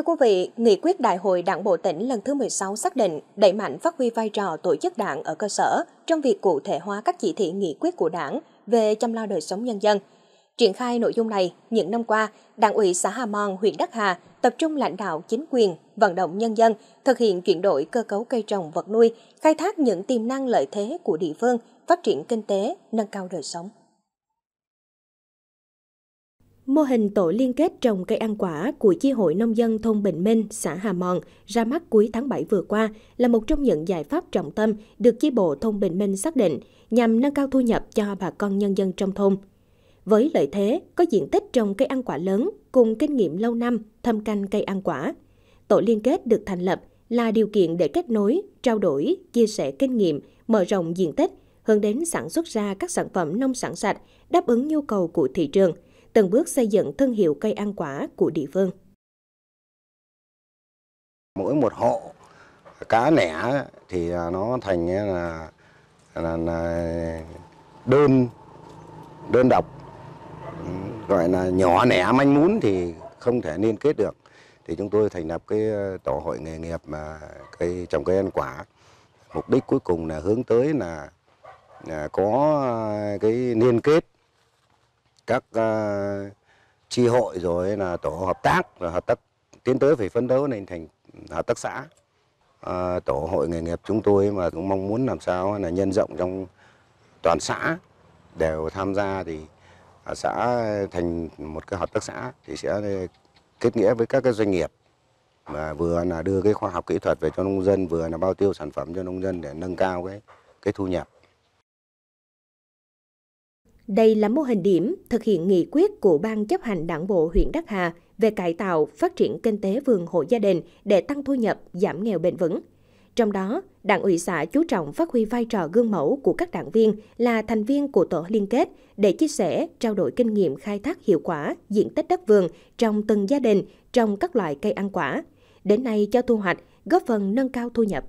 Thưa quý vị, Nghị quyết Đại hội Đảng Bộ tỉnh lần thứ 16 xác định đẩy mạnh phát huy vai trò tổ chức đảng ở cơ sở trong việc cụ thể hóa các chỉ thị nghị quyết của đảng về chăm lo đời sống nhân dân. Triển khai nội dung này, những năm qua, Đảng ủy xã Hà Mòn, huyện Đắc Hà tập trung lãnh đạo chính quyền, vận động nhân dân thực hiện chuyển đổi cơ cấu cây trồng vật nuôi, khai thác những tiềm năng lợi thế của địa phương, phát triển kinh tế, nâng cao đời sống. Mô hình tổ liên kết trồng cây ăn quả của Chi hội Nông dân thôn Bình Minh, xã Hà Mòn ra mắt cuối tháng 7 vừa qua là một trong những giải pháp trọng tâm được Chi bộ thôn Bình Minh xác định nhằm nâng cao thu nhập cho bà con nhân dân trong thôn. Với lợi thế có diện tích trồng cây ăn quả lớn cùng kinh nghiệm lâu năm thâm canh cây ăn quả, tổ liên kết được thành lập là điều kiện để kết nối, trao đổi, chia sẻ kinh nghiệm, mở rộng diện tích, hướng đến sản xuất ra các sản phẩm nông sản sạch đáp ứng nhu cầu của thị trường – từng bước xây dựng thương hiệu cây ăn quả của địa phương. Mỗi một hộ cá nẻ thì nó thành là, là, là đơn đơn độc gọi là nhỏ nẻ manh mún thì không thể liên kết được thì chúng tôi thành lập cái ờ, tổ hội nghề nghiệp mà cây trồng cây ăn quả mục đích cuối cùng là hướng tới là, là có ờ, cái liên kết các uh, ờ, chi hội rồi là tổ hợp tác rồi hợp tác tiến tới phải phấn đấu nên thành hợp tác xã à, tổ hội nghề nghiệp chúng tôi mà cũng mong muốn làm sao là nhân rộng trong toàn xã đều tham gia thì xã thành một cái hợp tác xã thì sẽ kết nghĩa với các cái doanh nghiệp mà vừa là đưa cái khoa học kỹ thuật về cho nông dân vừa là bao tiêu sản phẩm cho nông dân để nâng cao cái cái thu nhập đây là mô hình điểm thực hiện nghị quyết của Ban chấp hành Đảng bộ huyện Đắc Hà về cải tạo, phát triển kinh tế vườn hộ gia đình để tăng thu nhập, giảm nghèo bền vững. Trong đó, Đảng ủy xã chú trọng phát huy vai trò gương mẫu của các đảng viên là thành viên của tổ liên kết để chia sẻ, trao đổi kinh nghiệm khai thác hiệu quả diện tích đất vườn trong từng gia đình trong các loại cây ăn quả. Đến nay cho thu hoạch, góp phần nâng cao thu nhập.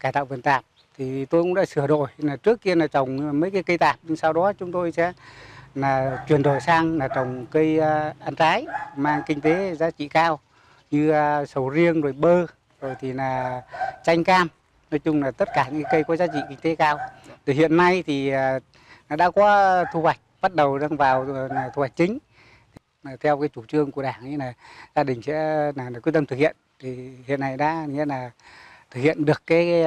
Cải tạo vườn tạp thì tôi cũng đã sửa đổi là trước kia là trồng mấy cái cây tạp nhưng sau đó chúng tôi sẽ là chuyển đổi sang là trồng cây à, ăn trái mang kinh tế giá trị cao như à, sầu riêng rồi bơ rồi thì là chanh cam nói chung là tất cả những cây có giá trị kinh tế cao từ hiện nay thì à, đã có thu hoạch bắt đầu đang vào thu hoạch chính theo cái chủ trương của đảng như là gia đình sẽ là quyết tâm thực hiện thì hiện nay đã nghĩa là thực hiện được cái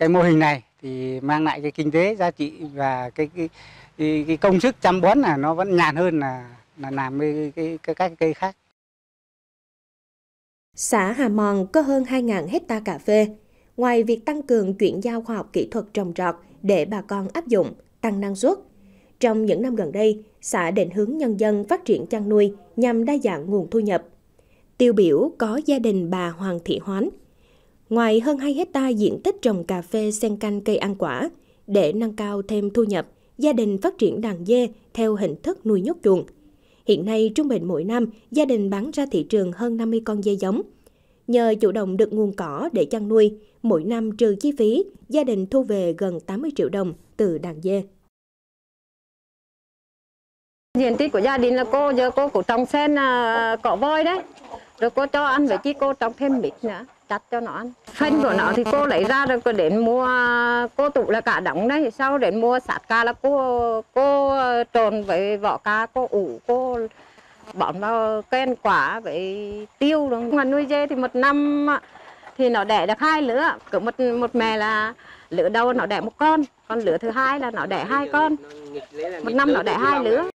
cái mô hình này thì mang lại cái kinh tế giá trị và cái cái, cái, công sức chăm bón là nó vẫn nhàn hơn là là làm với cái, cái các cây khác. Xã Hà Mòn có hơn 2.000 hecta cà phê. Ngoài việc tăng cường chuyển giao khoa học kỹ thuật trồng trọt để bà con áp dụng, tăng năng suất, trong những năm gần đây, xã định hướng nhân dân phát triển chăn nuôi nhằm đa dạng nguồn thu nhập. Tiêu biểu có gia đình bà Hoàng Thị Hoán, Ngoài hơn 2 hecta diện tích trồng cà phê xen canh cây ăn quả, để nâng cao thêm thu nhập, gia đình phát triển đàn dê theo hình thức nuôi nhốt chuồng. Hiện nay, trung bình mỗi năm, gia đình bán ra thị trường hơn 50 con dê giống. Nhờ chủ động được nguồn cỏ để chăn nuôi, mỗi năm trừ chi phí, gia đình thu về gần 80 triệu đồng từ đàn dê. Diện tích của gia đình là cô, giờ cô cũng trồng sen à, cỏ voi đấy. Rồi cô cho ăn với chi cô trồng thêm mít nữa chặt cho nó ăn phân của nó thì cô lấy ra rồi cô đến mua cô tụ là cả đóng đấy sau đến mua sạt ca là cô cô ờ, trồn với vỏ cá cô ủ cô bọn vào ken quả với tiêu đúng mà nuôi dê thì một năm thì nó đẻ được hai lứa cứ một một mẹ là lứa đầu nó đẻ một con còn lứa thứ hai là nó đẻ hai con một năm nó đẻ hai lứa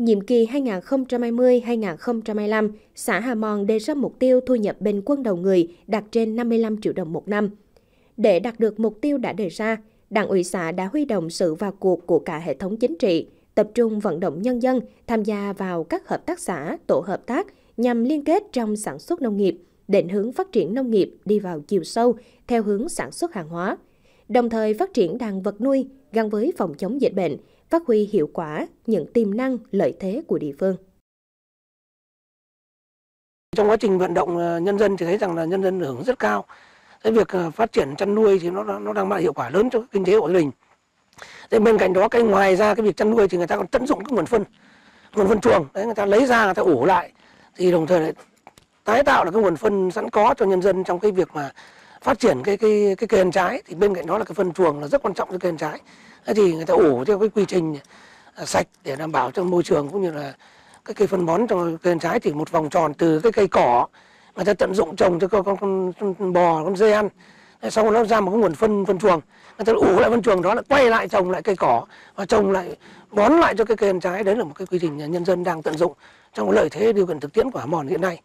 nhiệm kỳ 2020-2025, xã Hà Mòn đề ra mục tiêu thu nhập bình quân đầu người đạt trên 55 triệu đồng một năm. Để đạt được mục tiêu đã đề ra, Đảng ủy xã đã huy động sự vào cuộc của cả hệ thống chính trị, tập trung vận động nhân dân tham gia vào các hợp tác xã, tổ hợp tác nhằm liên kết trong sản xuất nông nghiệp, định hướng phát triển nông nghiệp đi vào chiều sâu theo hướng sản xuất hàng hóa, đồng thời phát triển đàn vật nuôi gắn với phòng chống dịch bệnh, phát huy hiệu quả những tiềm năng lợi thế của địa phương. Trong quá trình vận động ờ, nhân dân thì thấy rằng là nhân dân hưởng rất cao. Cái việc ờ, phát triển chăn nuôi thì nó nó đang mang hiệu quả lớn cho kinh tế hộ gia đình. Thế bên cạnh đó cái ngoài ra cái việc chăn nuôi thì người ta còn tận dụng các nguồn phân, nguồn phân chuồng, đấy người ta lấy ra người ta ủ lại thì đồng thời lại tái tạo được cái nguồn phân sẵn có cho nhân dân trong cái việc mà phát triển cái cái cái cây ăn trái thì bên cạnh đó là cái phân chuồng là rất quan trọng cho cây ăn trái thế thì người ta ủ theo cái quy trình à, sạch để đảm bảo cho môi trường cũng như là cái cây phân bón cho cây ăn trái thì một vòng tròn từ cái cây cỏ người ta tận dụng trồng cho con con, con, con bò con dê ăn sau nó ra một cái nguồn phân phân chuồng người ta ủ lại phân chuồng đó là quay lại trồng lại cây cỏ và trồng lại bón lại cho cái cây ăn trái đấy là một cái quy trình nhân dân đang tận dụng trong cái lợi thế điều kiện thực tiễn của mòn hiện nay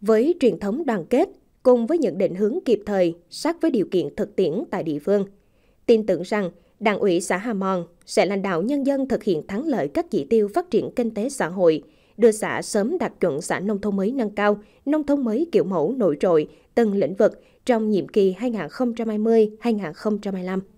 với truyền thống đoàn kết, cùng với những định hướng kịp thời sát với điều kiện thực tiễn tại địa phương, tin tưởng rằng Đảng ủy xã Hà Mòn sẽ lãnh đạo nhân dân thực hiện thắng lợi các chỉ tiêu phát triển kinh tế xã hội, đưa xã sớm đạt chuẩn xã nông thôn mới nâng cao, nông thôn mới kiểu mẫu nổi trội, từng lĩnh vực trong nhiệm kỳ 2020-2025.